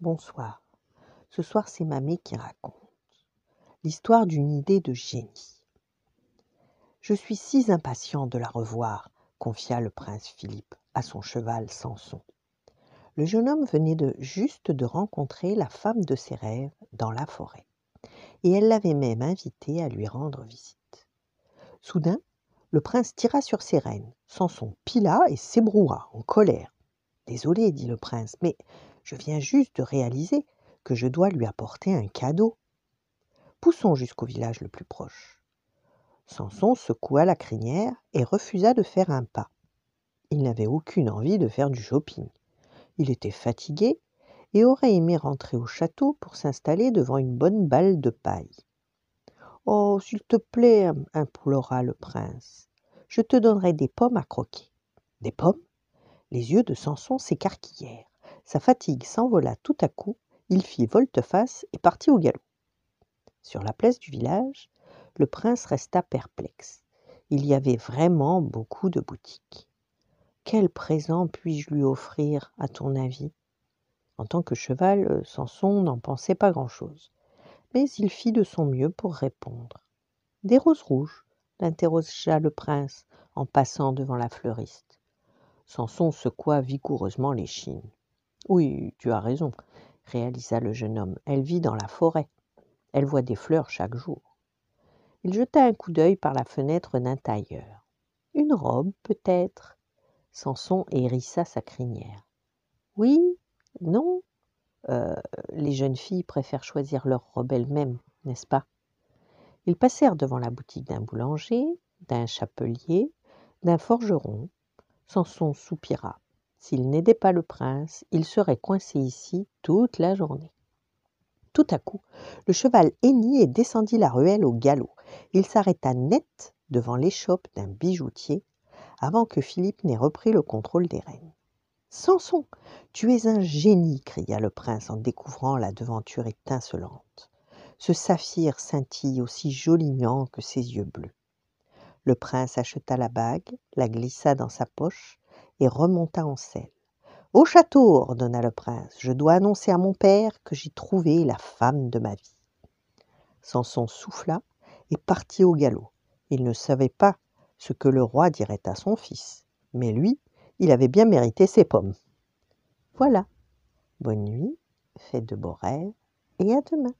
Bonsoir. Ce soir, c'est Mamé qui raconte l'histoire d'une idée de génie. Je suis si impatient de la revoir, confia le prince Philippe à son cheval Samson. Le jeune homme venait de juste de rencontrer la femme de ses rêves dans la forêt, et elle l'avait même invité à lui rendre visite. Soudain, le prince tira sur ses rênes. Samson pila et s'ébroua en colère. Désolé, dit le prince, mais je viens juste de réaliser que je dois lui apporter un cadeau. Poussons jusqu'au village le plus proche. Samson secoua la crinière et refusa de faire un pas. Il n'avait aucune envie de faire du shopping. Il était fatigué et aurait aimé rentrer au château pour s'installer devant une bonne balle de paille. Oh, s'il te plaît, implora le prince, je te donnerai des pommes à croquer. Des pommes Les yeux de Samson s'écarquillèrent. Sa fatigue s'envola tout à coup, il fit volte-face et partit au galop. Sur la place du village, le prince resta perplexe. Il y avait vraiment beaucoup de boutiques. Quel présent puis-je lui offrir, à ton avis En tant que cheval, euh, Samson n'en pensait pas grand-chose, mais il fit de son mieux pour répondre. Des roses rouges l'interrogea le prince en passant devant la fleuriste. Samson secoua vigoureusement les oui, tu as raison, réalisa le jeune homme. Elle vit dans la forêt. Elle voit des fleurs chaque jour. Il jeta un coup d'œil par la fenêtre d'un tailleur. Une robe, peut-être. Samson hérissa sa crinière. Oui, non. Euh, les jeunes filles préfèrent choisir leur robe elles-mêmes, n'est-ce pas Ils passèrent devant la boutique d'un boulanger, d'un chapelier, d'un forgeron. Samson soupira. S'il n'aidait pas le prince, il serait coincé ici toute la journée. Tout à coup, le cheval hennit et descendit la ruelle au galop. Il s'arrêta net devant l'échoppe d'un bijoutier avant que Philippe n'ait repris le contrôle des rênes. Samson, tu es un génie, cria le prince en découvrant la devanture étincelante. Ce saphir scintille aussi joliment que ses yeux bleus. Le prince acheta la bague, la glissa dans sa poche et remonta en selle. Au château, ordonna le prince, je dois annoncer à mon père que j'ai trouvé la femme de ma vie. Samson souffla et partit au galop. Il ne savait pas ce que le roi dirait à son fils, mais lui, il avait bien mérité ses pommes. Voilà. Bonne nuit, faites de beaux rêves, et à demain.